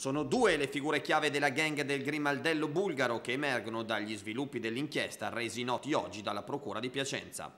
Sono due le figure chiave della gang del grimaldello bulgaro che emergono dagli sviluppi dell'inchiesta resi noti oggi dalla Procura di Piacenza.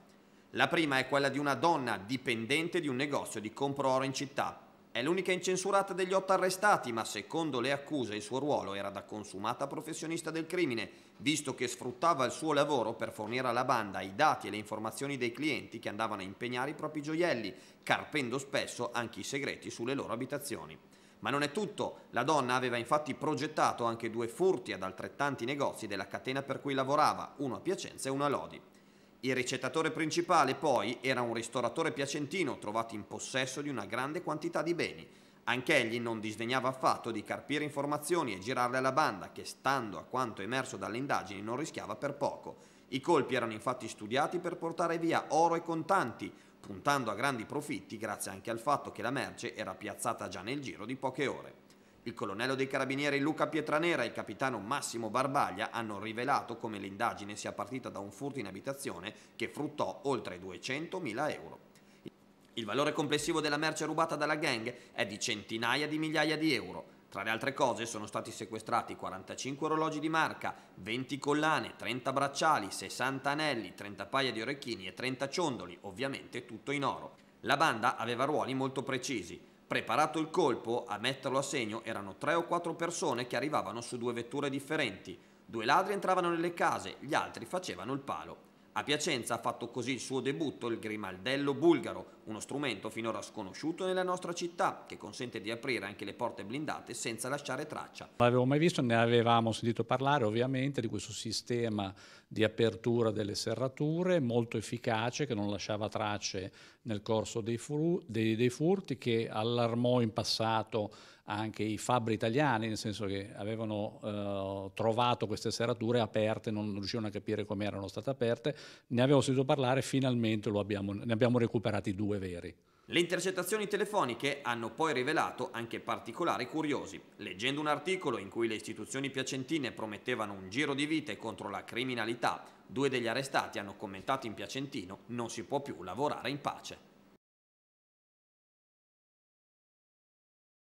La prima è quella di una donna dipendente di un negozio di compro-oro in città. È l'unica incensurata degli otto arrestati, ma secondo le accuse il suo ruolo era da consumata professionista del crimine, visto che sfruttava il suo lavoro per fornire alla banda i dati e le informazioni dei clienti che andavano a impegnare i propri gioielli, carpendo spesso anche i segreti sulle loro abitazioni. Ma non è tutto, la donna aveva infatti progettato anche due furti ad altrettanti negozi della catena per cui lavorava, uno a Piacenza e uno a Lodi. Il ricettatore principale poi era un ristoratore piacentino trovato in possesso di una grande quantità di beni. Anch'egli non disdegnava affatto di carpire informazioni e girarle alla banda che, stando a quanto emerso dalle indagini, non rischiava per poco. I colpi erano infatti studiati per portare via oro e contanti, puntando a grandi profitti grazie anche al fatto che la merce era piazzata già nel giro di poche ore. Il colonnello dei carabinieri Luca Pietranera e il capitano Massimo Barbaglia hanno rivelato come l'indagine sia partita da un furto in abitazione che fruttò oltre 200.000 euro. Il valore complessivo della merce rubata dalla gang è di centinaia di migliaia di euro, tra le altre cose sono stati sequestrati 45 orologi di marca, 20 collane, 30 bracciali, 60 anelli, 30 paia di orecchini e 30 ciondoli, ovviamente tutto in oro. La banda aveva ruoli molto precisi. Preparato il colpo, a metterlo a segno erano 3 o 4 persone che arrivavano su due vetture differenti. Due ladri entravano nelle case, gli altri facevano il palo. A Piacenza ha fatto così il suo debutto il grimaldello bulgaro, uno strumento finora sconosciuto nella nostra città che consente di aprire anche le porte blindate senza lasciare traccia. Non l'avevo mai visto, ne avevamo sentito parlare ovviamente di questo sistema di apertura delle serrature molto efficace che non lasciava tracce nel corso dei, furti che allarmò in passato anche i fabbri italiani, nel senso che avevano eh, trovato queste serrature aperte, non riuscivano a capire come erano state aperte, ne avevo sentito parlare, finalmente abbiamo, ne abbiamo recuperati due veri. Le intercettazioni telefoniche hanno poi rivelato anche particolari curiosi. Leggendo un articolo in cui le istituzioni piacentine promettevano un giro di vite contro la criminalità, due degli arrestati hanno commentato in piacentino non si può più lavorare in pace.